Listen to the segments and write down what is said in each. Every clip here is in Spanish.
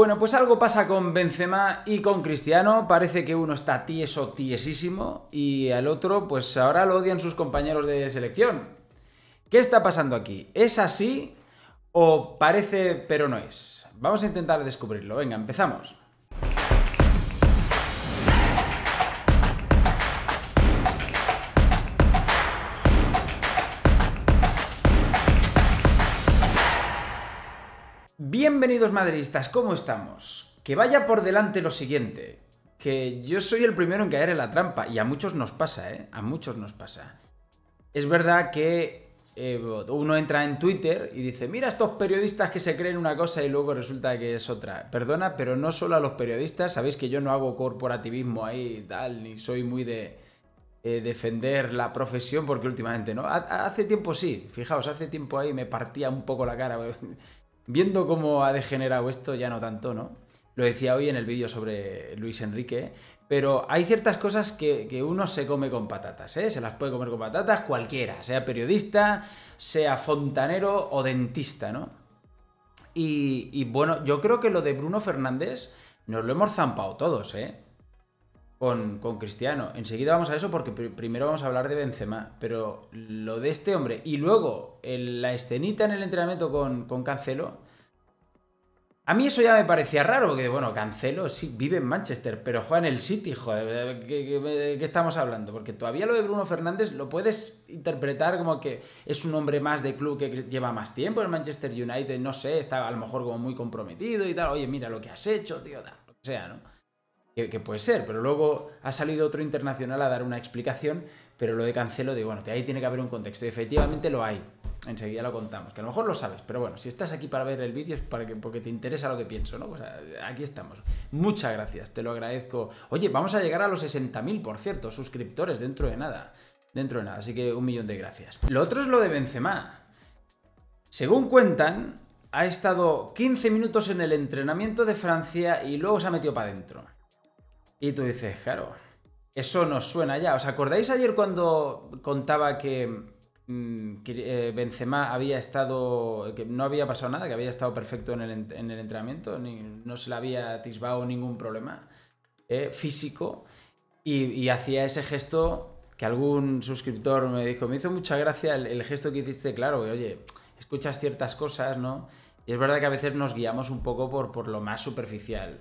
Bueno, pues algo pasa con Benzema y con Cristiano. Parece que uno está tieso, tiesísimo, y al otro, pues ahora lo odian sus compañeros de selección. ¿Qué está pasando aquí? ¿Es así o parece pero no es? Vamos a intentar descubrirlo. Venga, empezamos. Bienvenidos madridistas, ¿cómo estamos? Que vaya por delante lo siguiente, que yo soy el primero en caer en la trampa, y a muchos nos pasa, ¿eh? A muchos nos pasa. Es verdad que eh, uno entra en Twitter y dice, mira estos periodistas que se creen una cosa y luego resulta que es otra. Perdona, pero no solo a los periodistas, sabéis que yo no hago corporativismo ahí y tal, ni soy muy de eh, defender la profesión porque últimamente no. Hace tiempo sí, fijaos, hace tiempo ahí me partía un poco la cara. viendo cómo ha degenerado esto, ya no tanto, ¿no? Lo decía hoy en el vídeo sobre Luis Enrique, pero hay ciertas cosas que, uno se come con patatas, ¿eh? Se las puede comer con patatas cualquiera, sea periodista, sea fontanero o dentista, ¿no? Y, y bueno, yo creo que lo de Bruno Fernández nos lo hemos zampado todos, ¿eh? con, Cristiano. Enseguida vamos a eso porque primero vamos a hablar de Benzema, pero lo de este hombre y luego la escenita en el entrenamiento con, Cancelo, a mí eso ya me parecía raro, porque bueno, Cancelo sí vive en Manchester, pero juega en el City, joder, ¿qué, estamos hablando? Porque todavía lo de Bruno Fernández lo puedes interpretar como que es un hombre más de club que lleva más tiempo en Manchester United, no sé, está a lo mejor como muy comprometido y tal, oye, mira lo que has hecho, tío, tal, lo que sea, ¿no? que, puede ser, pero luego ha salido otro internacional a dar una explicación, pero lo de Cancelo, digo, bueno, ahí tiene que haber un contexto, y efectivamente lo hay. Enseguida lo contamos, que a lo mejor lo sabes, pero bueno, si estás aquí para ver el vídeo es para que, porque te interesa lo que pienso, ¿no? Pues, eh, aquí estamos. Muchas gracias, te lo agradezco. Oye, vamos a llegar a los 60.000, por cierto, suscriptores dentro de nada. Dentro de nada, así que un millón de gracias. Lo otro es lo de Benzema. Según cuentan, ha estado 15 minutos en el entrenamiento de Francia y luego se ha metido para adentro. Y tú dices, claro, eso nos suena ya. ¿Os acordáis ayer cuando contaba que, mm, eh, Benzema había estado, que no había pasado nada, que había estado perfecto en el, entrenamiento, ni, no se le había atisbado ningún problema eh, físico y, hacía ese gesto que algún suscriptor me dijo, me hizo mucha gracia el, gesto que hiciste, claro, que oye, escuchas ciertas cosas, ¿no? Y es verdad que a veces nos guiamos un poco por, por lo más superficial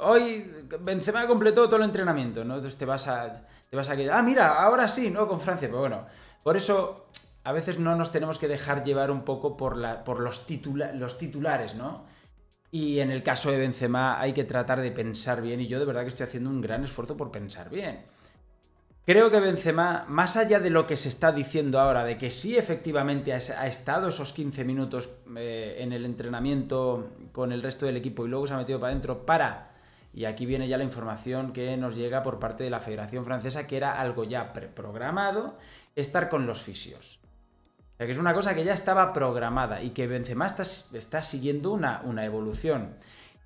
hoy Benzema completó todo el entrenamiento, ¿no? Entonces te vas a, te vas a que, ah, mira, ahora sí, ¿no? Con Francia, pero bueno, por eso a veces no nos tenemos que dejar llevar un poco por, los, titulares, ¿no? Y en el caso de Benzema hay que tratar de pensar bien y yo de verdad que estoy haciendo un gran esfuerzo por pensar bien. Creo que Benzema, más allá de lo que se está diciendo ahora, de que sí efectivamente ha estado esos 15 minutos eh, en el entrenamiento con el resto del equipo y luego se ha metido para adentro para y aquí viene ya la información que nos llega por parte de la Federación Francesa, que era algo ya preprogramado, estar con los fisios. O sea, que es una cosa que ya estaba programada y que Benzema está, está siguiendo una, una, evolución.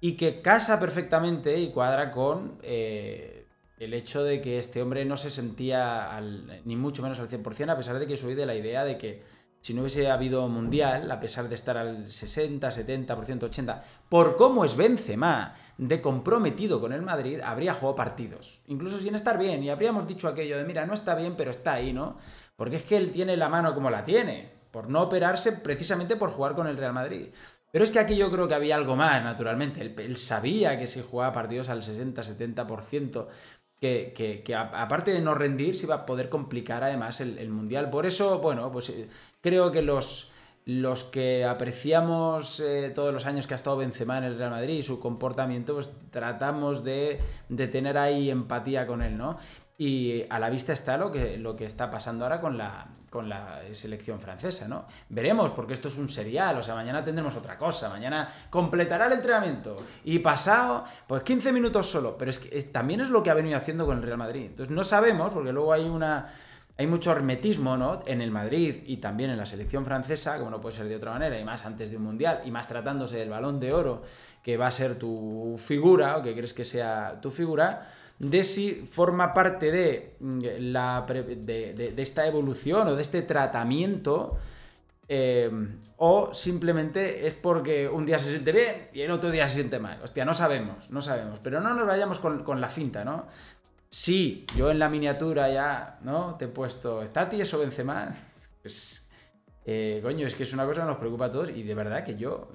Y que casa perfectamente y cuadra con eh, el hecho de que este hombre no se sentía ni mucho menos al 100%, a pesar de que soy de la idea de que si no hubiese habido Mundial, a pesar de estar al 60, 70%, 80%, por cómo es Benzema de comprometido con el Madrid, habría jugado partidos. Incluso sin estar bien. Y habríamos dicho aquello de, mira, no está bien, pero está ahí, ¿no? Porque es que él tiene la mano como la tiene. Por no operarse precisamente por jugar con el Real Madrid. Pero es que aquí yo creo que había algo más, naturalmente. Él, sabía que si jugaba partidos al 60-70%, que, aparte de no rendir, se va a poder complicar además el, Mundial. Por eso, bueno, pues eh, creo que los, los que apreciamos eh, todos los años que ha estado Benzema en el Real Madrid y su comportamiento, pues tratamos de, de tener ahí empatía con él, ¿no? Y a la vista está lo que, lo que está pasando ahora con la, con la selección francesa, ¿no? Veremos, porque esto es un serial, o sea, mañana tendremos otra cosa, mañana completará el entrenamiento y pasado, pues 15 minutos solo, pero es que también es lo que ha venido haciendo con el Real Madrid. Entonces no sabemos, porque luego hay una... Hay mucho hermetismo ¿no? en el Madrid y también en la selección francesa, como no puede ser de otra manera, y más antes de un mundial, y más tratándose del balón de oro que va a ser tu figura o que crees que sea tu figura, de si forma parte de, mm, la, de, esta evolución o de este tratamiento. Eh, o simplemente es porque un día se siente bien y en otro día se siente mal. Hostia, no sabemos, no sabemos. Pero no nos vayamos con, la cinta, ¿no? Si yo en la miniatura ya, ¿no? Te he puesto, ¿está o Benzema? Pues eh, coño, es que es una cosa que nos preocupa a todos y de verdad que yo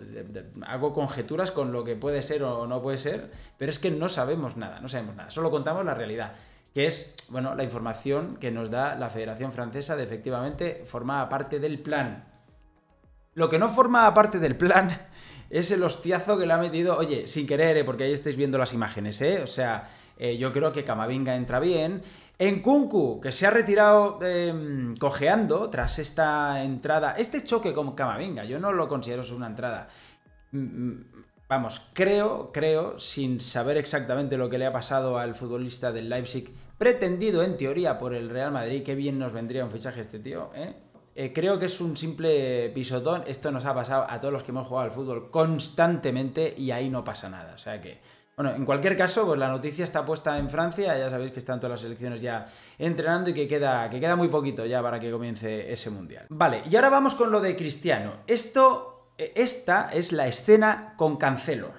hago conjeturas con lo que puede ser o no puede ser, pero es que no sabemos nada, no sabemos nada, solo contamos la realidad que es bueno, la información que nos da la Federación Francesa de efectivamente formaba parte del plan. Lo que no forma parte del plan es el hostiazo que le ha metido, oye, sin querer, eh, porque ahí estáis viendo las imágenes, eh, O sea, yo creo que Camavinga entra bien, en Kunku, que se ha retirado em, cojeando tras esta entrada, este choque con Camavinga, yo no lo considero una entrada. Mm, mm, vamos, creo, creo, sin saber exactamente lo que le ha pasado al futbolista del Leipzig, pretendido en teoría por el Real Madrid, qué bien nos vendría un fichaje este tío, Eh, eh creo que es un simple pisotón, esto nos ha pasado a todos los que hemos jugado al fútbol constantemente y ahí no pasa nada, o sea que... Bueno, en cualquier caso, pues la noticia está puesta en Francia, ya sabéis que están todas las selecciones ya entrenando y que queda, que queda muy poquito ya para que comience ese mundial. Vale, y ahora vamos con lo de Cristiano. Esto, e, esta es la escena con Cancelo,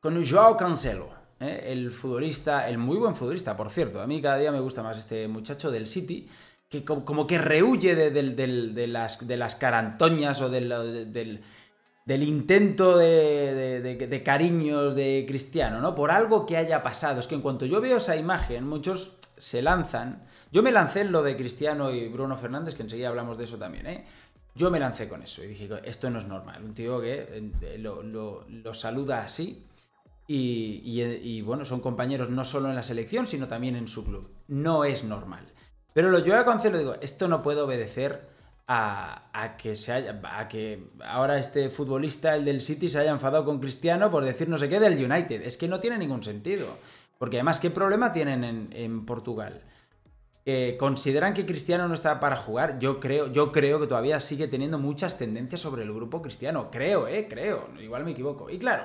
con Joao Cancelo. ¿eh? El futbolista, el muy buen futbolista, por cierto. A mí cada día me gusta más este muchacho del City, que como que rehuye de, las, carantoñas o del del intento de, cariños de Cristiano, ¿no? Por algo que haya pasado. Es que en cuanto yo veo esa imagen, muchos se lanzan. Yo me lancé en lo de Cristiano y Bruno Fernández, que enseguida hablamos de eso también, ¿eh? Yo me lancé con eso y dije, esto no es normal. Un tío que eh, lo, saluda así y, bueno, son compañeros no solo en la selección, sino también en su club. No es normal. Pero lo yo a Cancelo digo, esto no puede obedecer a, que se haya, a que ahora este futbolista, el del City, se haya enfadado con Cristiano por decir no sé qué del United. Es que no tiene ningún sentido. Porque además, ¿qué problema tienen en, Portugal? ¿Consideran que Cristiano no está para jugar? Yo creo, yo creo que todavía sigue teniendo muchas tendencias sobre el grupo cristiano. Creo, eh, creo. Igual me equivoco. Y claro,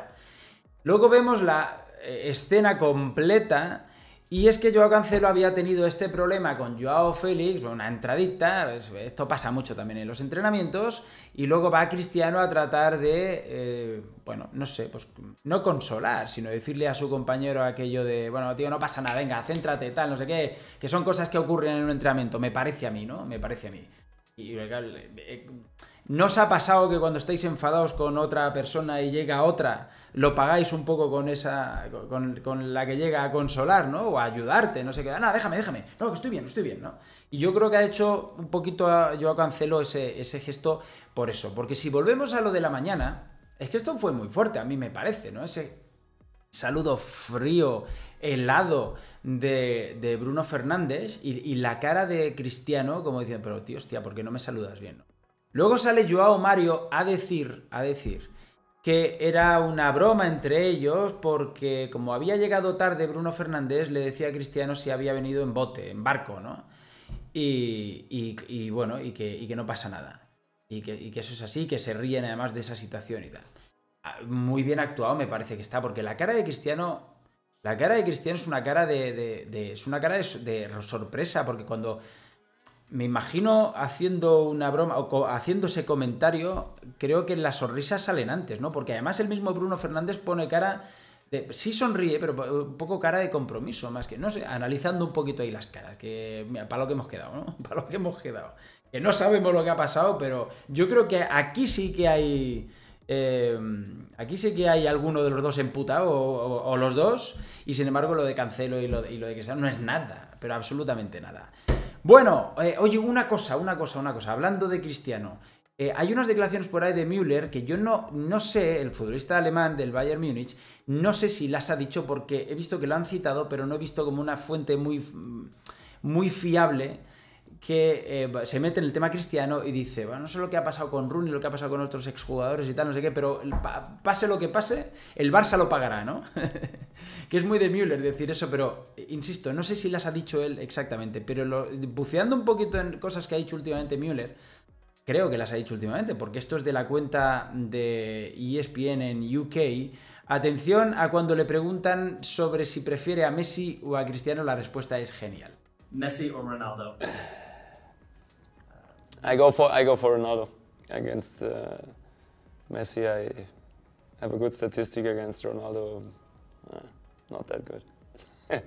luego vemos la eh, escena completa y es que Joao Cancelo había tenido este problema con Joao Félix, una entradita, pues, esto pasa mucho también en los entrenamientos, y luego va Cristiano a tratar de, eh, bueno, no sé, pues no consolar, sino decirle a su compañero aquello de, bueno, tío, no pasa nada, venga, céntrate, tal, no sé qué, que son cosas que ocurren en un entrenamiento, me parece a mí, ¿no? Me parece a mí. Y eh, ¿No os ha pasado que cuando estáis enfadados con otra persona y llega otra, lo pagáis un poco con esa. con, la que llega a consolar, ¿no? O a ayudarte, no sé qué. Nada, déjame, déjame. No, que estoy bien, estoy bien, ¿no? Y yo creo que ha hecho un poquito yo cancelo ese, ese gesto por eso. Porque si volvemos a lo de la mañana, es que esto fue muy fuerte, a mí me parece, ¿no? Ese saludo frío, helado de, Bruno Fernández y, la cara de Cristiano como dicen pero tío, hostia, ¿por qué no me saludas bien? Luego sale Joao Mario a decir, a decir que era una broma entre ellos porque como había llegado tarde Bruno Fernández le decía a Cristiano si había venido en bote, en barco, ¿no? Y, bueno, y que, no pasa nada. y que, eso es así, que se ríen además de esa situación y tal. Ah, muy bien actuado me parece que está, porque la cara de Cristiano, la cara de Cristiano es una cara de, es una cara de, sorpresa, porque cuando me imagino haciendo una broma o haciendo ese comentario, creo que las sonrisas salen antes, ¿no? Porque además el mismo Bruno Fernández pone cara de, sí sonríe, pero un poco cara de compromiso, más que, no sé, analizando un poquito ahí las caras, que para lo que hemos quedado, ¿no? Para lo que hemos quedado. Que no sabemos lo que ha pasado, pero yo creo que aquí sí que hay Em, aquí sé que hay alguno de los dos en o, o, los dos, y sin embargo lo de Cancelo y lo de, que sea no es nada, pero absolutamente nada. Bueno, eh, oye, una cosa, una cosa, una cosa, hablando de Cristiano, eh, hay unas declaraciones por ahí de Müller que yo no, no sé, el futbolista alemán del Bayern Múnich, no sé si las ha dicho porque he visto que lo han citado, pero no he visto como una fuente muy, mm, muy fiable que eh, se mete en el tema cristiano y dice, bueno, no sé lo que ha pasado con Rooney, lo que ha pasado con otros exjugadores y tal, no sé qué, pero pase lo que pase, el Barça lo pagará, ¿no? que es muy de Müller decir eso, pero eh, insisto, no sé si las ha dicho él exactamente, pero buceando un poquito en cosas que ha dicho últimamente Müller, creo que las ha dicho últimamente, porque esto es de la cuenta de ESPN en UK. Atención a cuando le preguntan sobre si prefiere a Messi o a Cristiano, la respuesta es genial. Messi o Ronaldo. I go for I go for Ronaldo against uh, Messi. I have a good statistic against Ronaldo. Uh, not that good.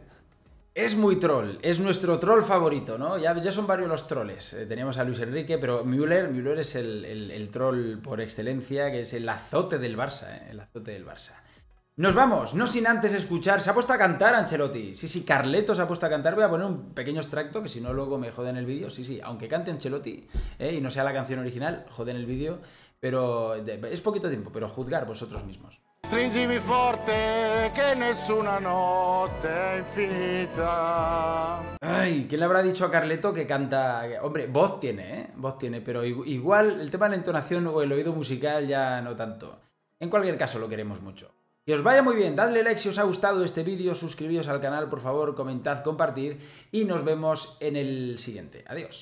Es muy troll, es nuestro troll favorito, ¿no? Ya, ya son varios los troles. Eh, teníamos a Luis Enrique, pero Müller, Müller es el, el, el, troll por excelencia, que es el azote del Barça, eh, el azote del Barça. Nos vamos, no sin antes escuchar. Se ha puesto a cantar Ancelotti. Sí, sí, Carleto se ha puesto a cantar. Voy a poner un pequeño extracto que si no luego me joden el vídeo. Sí, sí, aunque cante Ancelotti ¿eh? y no sea la canción original, joden el vídeo. Pero es poquito tiempo, pero juzgar vosotros mismos. Stringimi forte, que nessuna notte infinita. Ay, ¿quién le habrá dicho a Carleto que canta? Hombre, voz tiene, ¿eh? Voz tiene, pero igual el tema de la entonación o el oído musical ya no tanto. En cualquier caso, lo queremos mucho. Que os vaya muy bien, dadle like si os ha gustado este vídeo, suscribíos al canal por favor, comentad, compartid y nos vemos en el siguiente. Adiós.